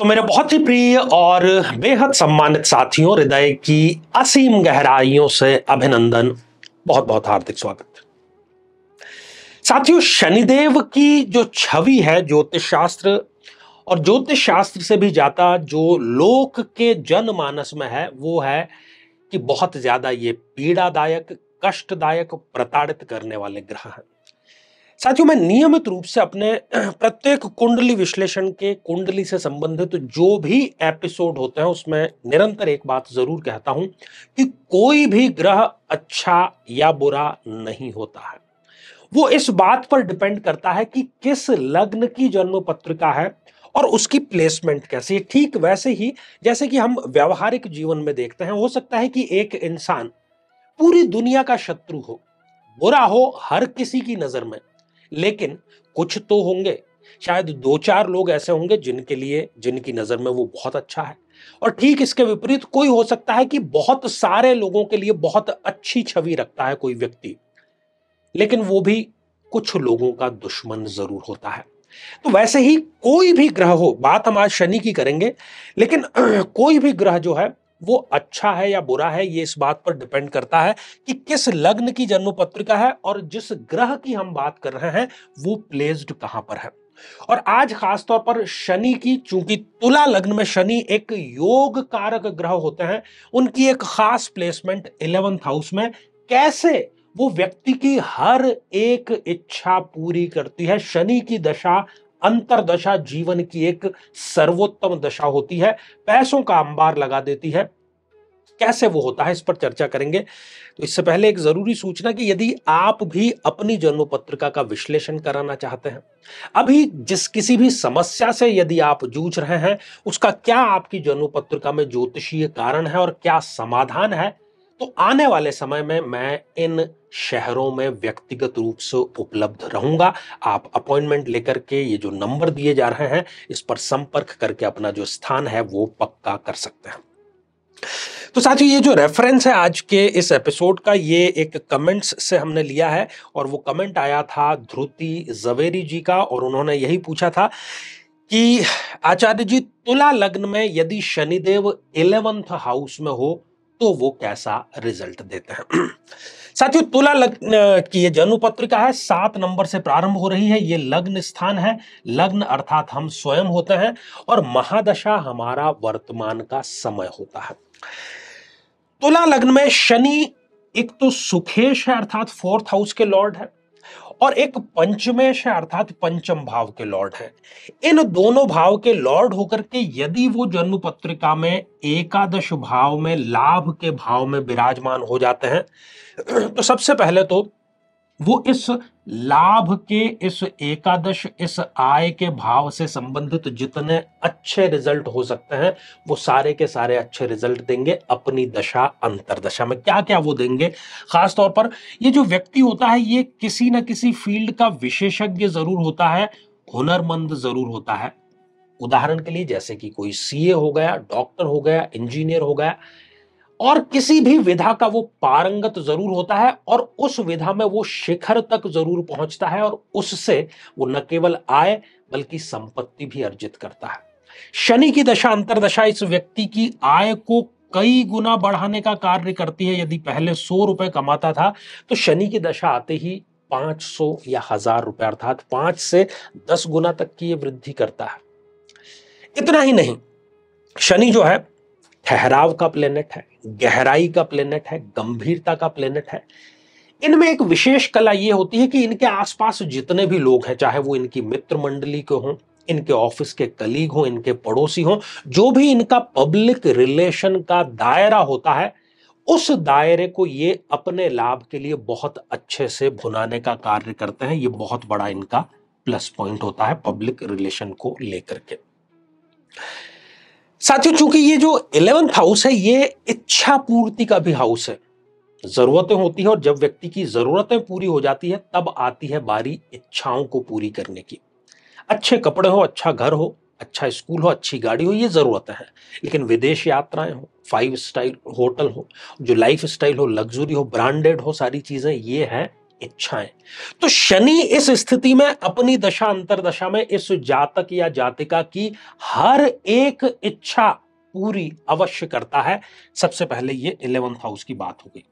तो मेरे बहुत ही प्रिय और बेहद सम्मानित साथियों हृदय की असीम गहराइयों से अभिनंदन बहुत बहुत हार्दिक स्वागत साथियों शनिदेव की जो छवि है ज्योतिष शास्त्र और ज्योतिष शास्त्र से भी ज्यादा जो लोक के जनमानस में है वो है कि बहुत ज्यादा ये पीड़ादायक कष्टदायक प्रताड़ित करने वाले ग्रह हैं साथियों मैं नियमित रूप से अपने प्रत्येक कुंडली विश्लेषण के कुंडली से संबंधित जो भी एपिसोड होते हैं उसमें निरंतर एक बात जरूर कहता हूं कि कोई भी ग्रह अच्छा या बुरा नहीं होता है वो इस बात पर डिपेंड करता है कि किस लग्न की जन्म पत्रिका है और उसकी प्लेसमेंट कैसी है ठीक वैसे ही जैसे कि हम व्यवहारिक जीवन में देखते हैं हो सकता है कि एक इंसान पूरी दुनिया का शत्रु हो बुरा हो हर किसी की नजर में लेकिन कुछ तो होंगे शायद दो चार लोग ऐसे होंगे जिनके लिए जिनकी नज़र में वो बहुत अच्छा है और ठीक इसके विपरीत कोई हो सकता है कि बहुत सारे लोगों के लिए बहुत अच्छी छवि रखता है कोई व्यक्ति लेकिन वो भी कुछ लोगों का दुश्मन जरूर होता है तो वैसे ही कोई भी ग्रह हो बात हम आज शनि की करेंगे लेकिन कोई भी ग्रह जो है वो अच्छा है या बुरा है ये इस बात पर डिपेंड करता है कि किस लग्न की जन्म पत्रिका है और जिस ग्रह की हम बात कर रहे हैं वो प्लेस्ड कहां पर है और आज खासतौर पर शनि की चूंकि तुला लग्न में शनि एक योग कारक ग्रह होते हैं उनकी एक खास प्लेसमेंट इलेवंथ हाउस में कैसे वो व्यक्ति की हर एक इच्छा पूरी करती है शनि की दशा अंतरदशा जीवन की एक सर्वोत्तम दशा होती है पैसों का अंबार लगा देती है कैसे वो होता है इस पर चर्चा करेंगे तो इससे पहले एक जरूरी सूचना कि यदि आप भी अपनी जन्म पत्रिका का विश्लेषण कराना चाहते हैं अभी जिस किसी भी समस्या से यदि आप जूझ रहे हैं उसका क्या आपकी जन्म पत्रिका में ज्योतिषीय कारण है और क्या समाधान है तो आने वाले समय में मैं इन शहरों में व्यक्तिगत रूप से उपलब्ध रहूंगा आप अपॉइंटमेंट लेकर के ये जो नंबर दिए जा रहे हैं इस पर संपर्क करके अपना जो स्थान है वो पक्का कर सकते हैं तो साथियों ये जो रेफरेंस है आज के इस एपिसोड का ये एक कमेंट्स से हमने लिया है और वो कमेंट आया था ध्रुति जवेरी जी का और उन्होंने यही पूछा था कि आचार्य जी तुला लग्न में यदि शनिदेव इलेवंथ हाउस में हो तो वो कैसा रिजल्ट देते हैं साथियों तुला लग्न की ये जन्म पत्रिका है सात नंबर से प्रारंभ हो रही है ये लग्न स्थान है लग्न अर्थात हम स्वयं होते हैं और महादशा हमारा वर्तमान का समय होता है तुला लग्न में शनि एक तो सुखेश है अर्थात फोर्थ हाउस के लॉर्ड है और एक पंचमेश है अर्थात पंचम भाव के लॉर्ड है इन दोनों भाव के लॉर्ड होकर के यदि वो जन्म पत्रिका में एकादश भाव में लाभ के भाव में विराजमान हो जाते हैं तो सबसे पहले तो वो इस लाभ के इस एकादश इस आय के भाव से संबंधित जितने अच्छे रिजल्ट हो सकते हैं वो सारे के सारे अच्छे रिजल्ट देंगे अपनी दशा अंतरदशा में क्या क्या वो देंगे खास तौर पर ये जो व्यक्ति होता है ये किसी न किसी फील्ड का विशेषज्ञ जरूर होता है हुनरमंद जरूर होता है उदाहरण के लिए जैसे कि कोई सीए हो गया डॉक्टर हो गया इंजीनियर हो गया और किसी भी विधा का वो पारंगत जरूर होता है और उस विधा में वो शिखर तक जरूर पहुंचता है और उससे वो न केवल आय बल्कि संपत्ति भी अर्जित करता है शनि की दशा अंतरदशा इस व्यक्ति की आय को कई गुना बढ़ाने का कार्य करती है यदि पहले सौ रुपए कमाता था तो शनि की दशा आते ही 500 या हजार रुपए अर्थात पांच से दस गुना तक की वृद्धि करता है इतना ही नहीं शनि जो है ठहराव का प्लेनेट है गहराई का प्लेनेट है गंभीरता का प्लेनेट है इनमें एक विशेष कला ये होती है कि इनके आसपास जितने भी लोग हैं चाहे वो इनकी मित्र मंडली के हों इनके ऑफिस के कलीग हों इनके पड़ोसी हों जो भी इनका पब्लिक रिलेशन का दायरा होता है उस दायरे को ये अपने लाभ के लिए बहुत अच्छे से भुनाने का कार्य करते हैं ये बहुत बड़ा इनका प्लस पॉइंट होता है पब्लिक रिलेशन को लेकर के साथियों चूंकि ये जो इलेवेंथ हाउस है ये इच्छा पूर्ति का भी हाउस है जरूरतें होती है और जब व्यक्ति की जरूरतें पूरी हो जाती है तब आती है बारी इच्छाओं को पूरी करने की अच्छे कपड़े हो अच्छा घर हो अच्छा स्कूल हो अच्छी गाड़ी हो ये ज़रूरतें हैं लेकिन विदेश यात्राएं हो फाइव स्टाइल होटल हो जो लाइफ स्टाइल हो लग्जरी हो ब्रांडेड हो सारी चीज़ें ये हैं इच्छाएं तो शनि इस स्थिति में अपनी दशा अंतरदशा में इस जातक या जातिका की हर एक इच्छा पूरी अवश्य करता है सबसे पहले ये इलेवंथ हाउस की बात हो गई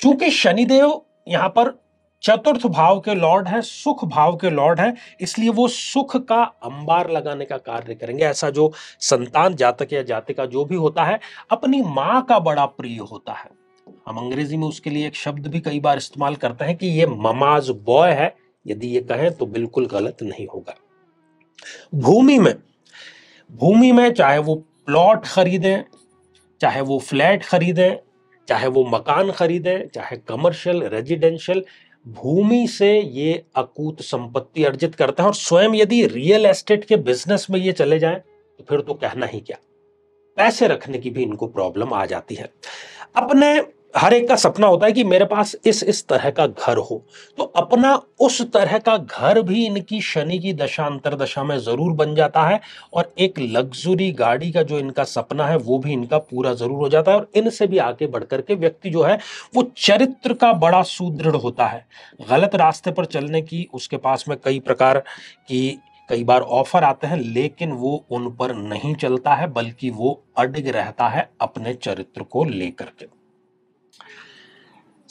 चूंकि शनिदेव यहां पर चतुर्थ भाव के लॉर्ड है सुख भाव के लॉर्ड है इसलिए वो सुख का अंबार लगाने का कार्य करेंगे ऐसा जो संतान जातक या जातिका जो भी होता है अपनी माँ का बड़ा प्रिय होता है हम अंग्रेजी में उसके लिए एक शब्द भी कई बार इस्तेमाल करते हैं कि ये ममाज बॉय है यदि ये कहें तो बिल्कुल गलत नहीं होगा भूमि में भूमि में चाहे वो प्लॉट खरीदें चाहे वो फ्लैट खरीदें चाहे वो मकान खरीदें चाहे कमर्शियल रेजिडेंशियल भूमि से ये अकूत संपत्ति अर्जित करते हैं और स्वयं यदि रियल एस्टेट के बिजनेस में ये चले जाएं तो फिर तो कहना ही क्या पैसे रखने की भी इनको प्रॉब्लम आ जाती है अपने हर एक का सपना होता है कि मेरे पास इस इस तरह का घर हो तो अपना उस तरह का घर भी इनकी शनि की दशा अंतरदशा में ज़रूर बन जाता है और एक लग्जरी गाड़ी का जो इनका सपना है वो भी इनका पूरा ज़रूर हो जाता है और इनसे भी आगे बढ़ करके व्यक्ति जो है वो चरित्र का बड़ा सुदृढ़ होता है गलत रास्ते पर चलने की उसके पास में कई प्रकार की कई बार ऑफर आते हैं लेकिन वो उन पर नहीं चलता है बल्कि वो अडिग रहता है अपने चरित्र को लेकर के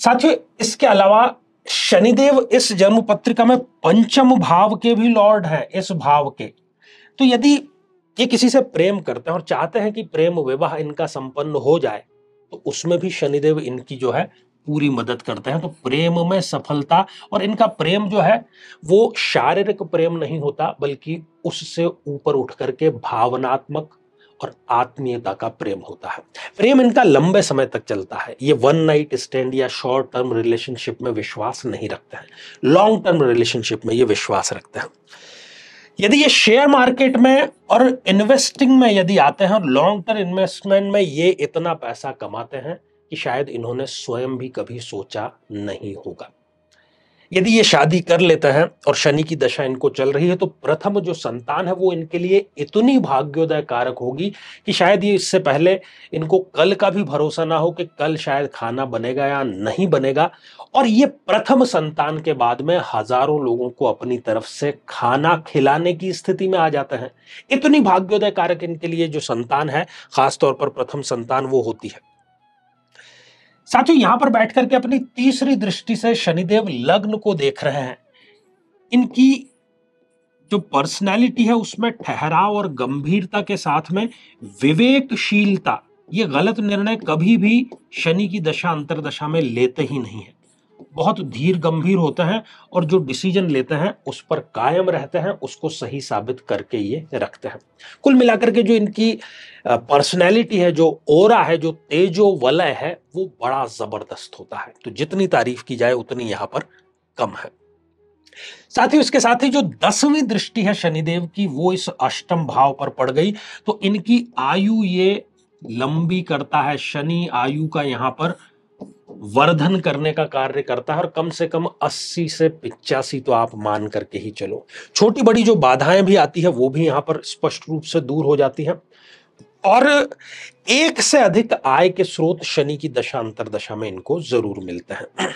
साथियों इसके अलावा शनिदेव इस जन्म पत्रिका में पंचम भाव के भी लॉर्ड हैं इस भाव के तो यदि ये किसी से प्रेम करते हैं और चाहते हैं कि प्रेम विवाह इनका संपन्न हो जाए तो उसमें भी शनिदेव इनकी जो है पूरी मदद करते हैं तो प्रेम में सफलता और इनका प्रेम जो है वो शारीरिक प्रेम नहीं होता बल्कि उससे ऊपर उठ करके भावनात्मक और आत्मीयता का प्रेम होता है प्रेम इनका लंबे समय तक चलता है ये वन नाइट स्टैंड या शॉर्ट टर्म रिलेशनशिप में विश्वास नहीं रखते हैं लॉन्ग टर्म रिलेशनशिप में ये विश्वास रखते हैं यदि ये शेयर मार्केट में और इन्वेस्टिंग में यदि आते हैं और लॉन्ग टर्म इन्वेस्टमेंट में ये इतना पैसा कमाते हैं कि शायद इन्होंने स्वयं भी कभी सोचा नहीं होगा यदि ये शादी कर लेते हैं और शनि की दशा इनको चल रही है तो प्रथम जो संतान है वो इनके लिए इतनी भाग्योदय कारक होगी कि शायद ये इससे पहले इनको कल का भी भरोसा ना हो कि कल शायद खाना बनेगा या नहीं बनेगा और ये प्रथम संतान के बाद में हजारों लोगों को अपनी तरफ से खाना खिलाने की स्थिति में आ जाते हैं इतनी भाग्योदय कारक इनके लिए जो संतान है खासतौर पर प्रथम संतान वो होती है साथियों यहां पर बैठ करके अपनी तीसरी दृष्टि से शनिदेव लग्न को देख रहे हैं इनकी जो पर्सनैलिटी है उसमें ठहराव और गंभीरता के साथ में विवेकशीलता ये गलत निर्णय कभी भी शनि की दशा अंतरदशा में लेते ही नहीं है बहुत धीर गंभीर होते हैं और जो डिसीजन लेते हैं उस पर कायम रहते हैं उसको सही साबित करके ये रखते हैं कुल मिलाकर के जो इनकी पर्सनैलिटी है जो ओरा है जो तेजो वलय है वो बड़ा ज़बरदस्त होता है तो जितनी तारीफ की जाए उतनी यहां पर कम है साथ ही उसके साथ ही जो दसवीं दृष्टि है शनिदेव की वो इस अष्टम भाव पर पड़ गई तो इनकी आयु ये लंबी करता है शनि आयु का यहां पर वर्धन करने का कार्य करता है और कम से कम 80 से पिचासी तो आप मान करके ही चलो छोटी बड़ी जो बाधाएं भी आती है वो भी यहां पर स्पष्ट रूप से दूर हो जाती है और एक से अधिक आय के स्रोत शनि की दशा अंतरदशा में इनको जरूर मिलते हैं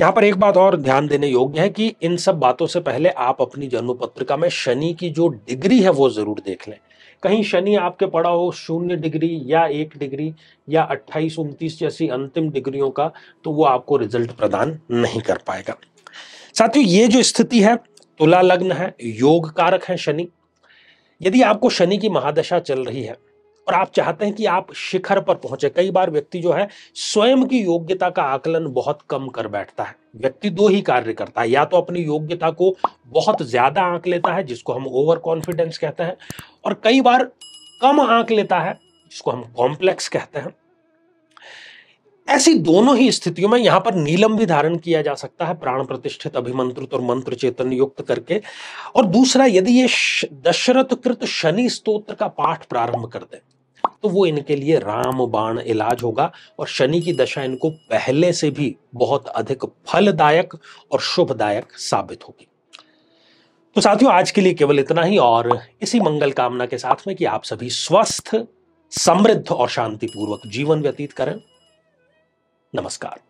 यहां पर एक बात और ध्यान देने योग्य है कि इन सब बातों से पहले आप अपनी जन्म पत्रिका में शनि की जो डिग्री है वो जरूर देख लें कहीं शनि आपके पड़ा हो शून्य डिग्री या एक डिग्री या अट्ठाईस उनतीस जैसी अंतिम डिग्रियों का तो वो आपको रिजल्ट प्रदान नहीं कर पाएगा साथियों ये जो स्थिति है तुला लग्न है योग कारक है शनि यदि आपको शनि की महादशा चल रही है और आप चाहते हैं कि आप शिखर पर पहुंचे कई बार व्यक्ति जो है स्वयं की योग्यता का आकलन बहुत कम कर बैठता है व्यक्ति दो ही कार्य करता है या तो अपनी योग्यता को बहुत ज्यादा आंक लेता है जिसको हम ओवर कॉन्फिडेंस कहते हैं और कई बार कम आंक लेता है जिसको हम कॉम्प्लेक्स कहते हैं ऐसी दोनों ही स्थितियों में यहां पर नीलम भी धारण किया जा सकता है प्राण प्रतिष्ठित अभिमंत्रित और मंत्र चेतन युक्त करके और दूसरा यदि ये दशरथ कृत शनि स्तोत्र का पाठ प्रारंभ कर दें तो वो इनके लिए राम बाण इलाज होगा और शनि की दशा इनको पहले से भी बहुत अधिक फलदायक और शुभदायक साबित होगी तो साथियों आज के लिए केवल इतना ही और इसी मंगल कामना के साथ में कि आप सभी स्वस्थ समृद्ध और शांतिपूर्वक जीवन व्यतीत करें नमस्कार